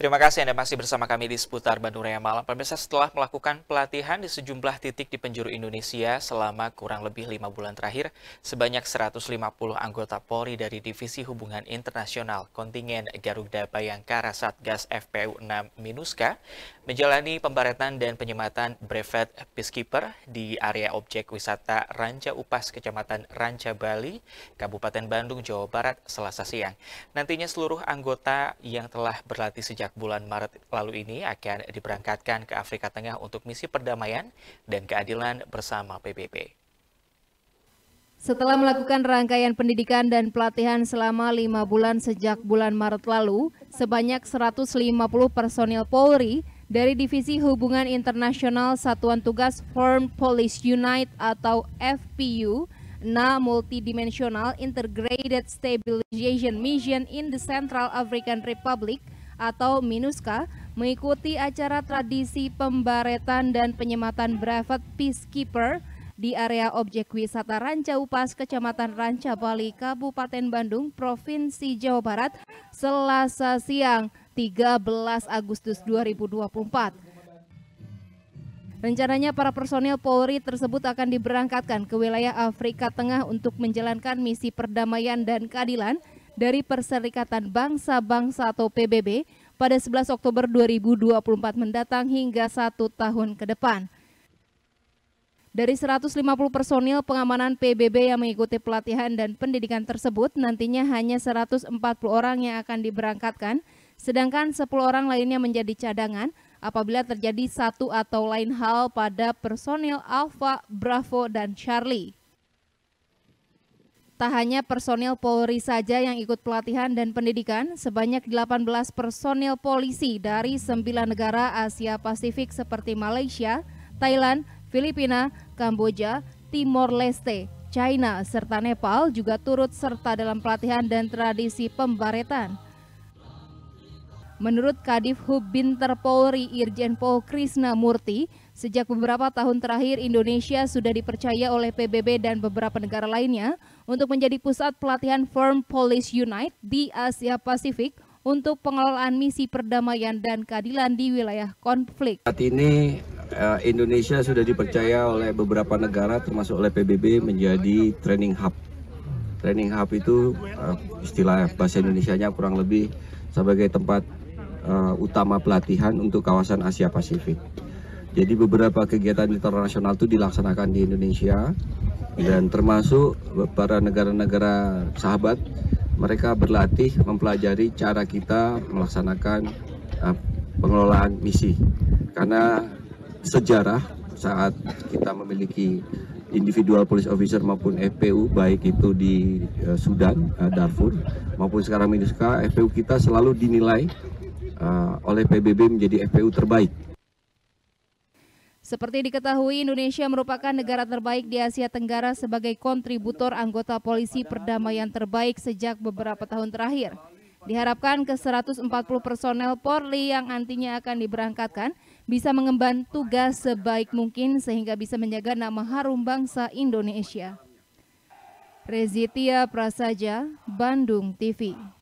Terima kasih Anda masih bersama kami di seputar Bandung Raya Malam. Pemirsa setelah melakukan pelatihan di sejumlah titik di penjuru Indonesia selama kurang lebih lima bulan terakhir, sebanyak 150 anggota Polri dari Divisi Hubungan Internasional Kontingen Garuda Bayangkara Satgas FPU 6 Minuska menjalani pembaretan dan penyematan brevet peacekeeper di area objek wisata Ranca Upas, Kecamatan Ranca Bali, Kabupaten Bandung, Jawa Barat, Selasa siang. Nantinya seluruh anggota yang telah berlatih sejak sejak bulan Maret lalu ini akan diberangkatkan ke Afrika Tengah untuk misi perdamaian dan keadilan bersama PBB. Setelah melakukan rangkaian pendidikan dan pelatihan selama lima bulan sejak bulan Maret lalu, sebanyak 150 personil Polri dari Divisi Hubungan Internasional Satuan Tugas Foreign Police Unite atau FPU na multidimensional integrated stabilization mission in the Central African Republic atau MINUSKA mengikuti acara tradisi pembaretan dan penyematan brevet peacekeeper di area objek wisata Ranca Upas, Kecamatan Ranca Bali, Kabupaten Bandung, Provinsi Jawa Barat, Selasa siang 13 Agustus 2024. Rencananya para personil Polri tersebut akan diberangkatkan ke wilayah Afrika Tengah untuk menjalankan misi perdamaian dan keadilan dari Perserikatan Bangsa-Bangsa atau PBB pada 11 Oktober 2024 mendatang hingga satu tahun ke depan. Dari 150 personil pengamanan PBB yang mengikuti pelatihan dan pendidikan tersebut, nantinya hanya 140 orang yang akan diberangkatkan, sedangkan 10 orang lainnya menjadi cadangan apabila terjadi satu atau lain hal pada personil Alpha, Bravo, dan Charlie. Tak hanya personil Polri saja yang ikut pelatihan dan pendidikan, sebanyak 18 personil polisi dari 9 negara Asia Pasifik seperti Malaysia, Thailand, Filipina, Kamboja, Timor Leste, China, serta Nepal juga turut serta dalam pelatihan dan tradisi pembaretan. Menurut Kadif Hub Binter Polri Irjen Pol Krisna Murti, sejak beberapa tahun terakhir Indonesia sudah dipercaya oleh PBB dan beberapa negara lainnya untuk menjadi pusat pelatihan firm Police Unite di Asia Pasifik untuk pengelolaan misi perdamaian dan keadilan di wilayah konflik. Saat ini eh, Indonesia sudah dipercaya oleh beberapa negara termasuk oleh PBB menjadi training hub. Training hub itu eh, istilah bahasa Indonesianya kurang lebih sebagai tempat eh, utama pelatihan untuk kawasan Asia Pasifik. Jadi beberapa kegiatan internasional itu dilaksanakan di Indonesia Ya. dan termasuk para negara-negara sahabat mereka berlatih mempelajari cara kita melaksanakan uh, pengelolaan misi karena sejarah saat kita memiliki individual police officer maupun FPU baik itu di uh, Sudan uh, Darfur maupun sekarang Minuska FPU kita selalu dinilai uh, oleh PBB menjadi FPU terbaik seperti diketahui, Indonesia merupakan negara terbaik di Asia Tenggara sebagai kontributor anggota polisi perdamaian terbaik sejak beberapa tahun terakhir. Diharapkan ke 140 personel Polri yang nantinya akan diberangkatkan bisa mengemban tugas sebaik mungkin sehingga bisa menjaga nama harum bangsa Indonesia. Rezitia Prasaja, Bandung TV.